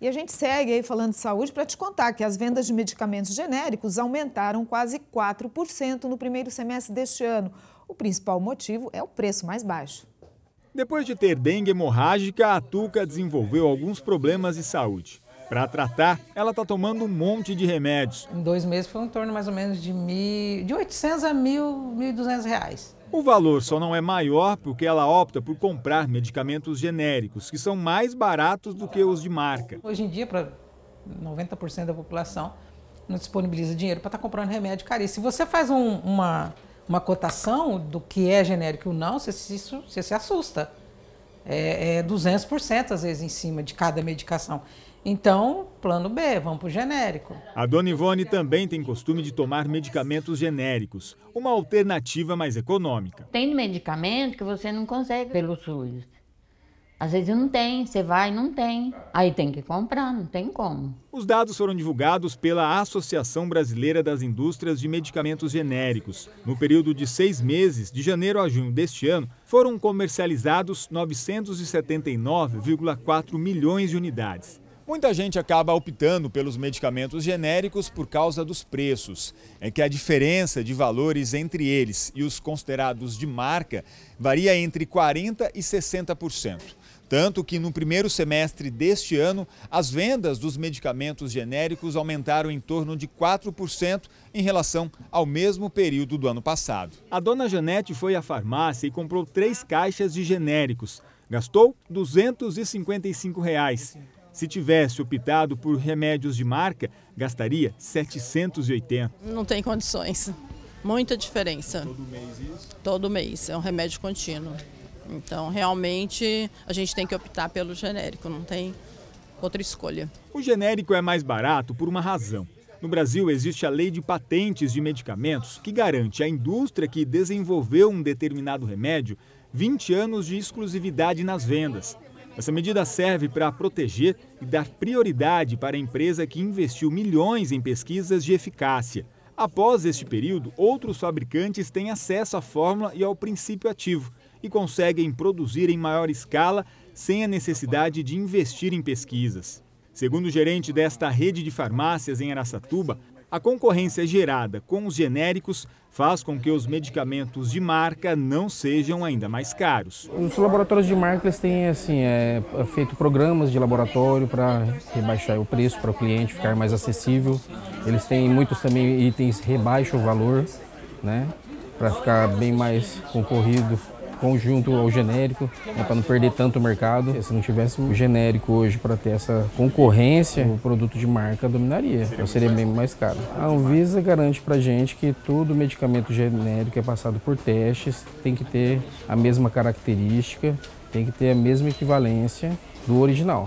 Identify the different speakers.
Speaker 1: E a gente segue aí falando de saúde para te contar que as vendas de medicamentos genéricos aumentaram quase 4% no primeiro semestre deste ano. O principal motivo é o preço mais baixo.
Speaker 2: Depois de ter dengue hemorrágica, a Tuca desenvolveu alguns problemas de saúde. Para tratar, ela está tomando um monte de remédios. Em dois meses foi em torno mais ou menos
Speaker 1: de, mil, de 800 a 1.000, 1.200 reais.
Speaker 2: O valor só não é maior porque ela opta por comprar medicamentos genéricos, que são mais baratos do que os de marca.
Speaker 1: Hoje em dia, para 90% da população, não disponibiliza dinheiro para estar tá comprando remédio caríssimo. Se você faz um, uma, uma cotação do que é genérico ou não, você, isso, você se assusta é, é 200% às vezes em cima de cada medicação. Então, plano B, vamos para o genérico.
Speaker 2: A dona Ivone também tem costume de tomar medicamentos genéricos, uma alternativa mais econômica.
Speaker 1: Tem medicamento que você não consegue pelo SUS. Às vezes não tem, você vai e não tem. Aí tem que comprar, não tem como.
Speaker 2: Os dados foram divulgados pela Associação Brasileira das Indústrias de Medicamentos Genéricos. No período de seis meses, de janeiro a junho deste ano, foram comercializados 979,4 milhões de unidades. Muita gente acaba optando pelos medicamentos genéricos por causa dos preços. É que a diferença de valores entre eles e os considerados de marca varia entre 40% e 60%. Tanto que no primeiro semestre deste ano, as vendas dos medicamentos genéricos aumentaram em torno de 4% em relação ao mesmo período do ano passado. A dona Janete foi à farmácia e comprou três caixas de genéricos. Gastou R$ 255. Reais. Se tivesse optado por remédios de marca, gastaria 780.
Speaker 3: Não tem
Speaker 1: condições. Muita diferença. Todo mês isso? Todo mês. É um remédio contínuo. Então, realmente, a gente tem que optar pelo genérico, não tem outra escolha.
Speaker 2: O genérico é mais barato por uma razão. No Brasil, existe a lei de patentes de medicamentos que garante à indústria que desenvolveu um determinado remédio 20 anos de exclusividade nas vendas. Essa medida serve para proteger e dar prioridade para a empresa que investiu milhões em pesquisas de eficácia. Após este período, outros fabricantes têm acesso à fórmula e ao princípio ativo e conseguem produzir em maior escala sem a necessidade de investir em pesquisas. Segundo o gerente desta rede de farmácias em Aracatuba, a concorrência gerada com os genéricos faz com que os medicamentos de marca não sejam ainda mais caros.
Speaker 3: Os laboratórios de marca eles têm assim, é, feito programas de laboratório para rebaixar o preço para o cliente ficar mais acessível. Eles têm muitos também itens rebaixam o valor, né, para ficar bem mais concorrido conjunto ao genérico, né, para não perder tanto o mercado. Se não tivesse o genérico hoje para ter essa concorrência, o produto de marca dominaria, seria então seria bem mais caro. A Anvisa garante para gente que todo medicamento genérico é passado por testes, tem que ter a mesma característica, tem que ter a mesma equivalência do original.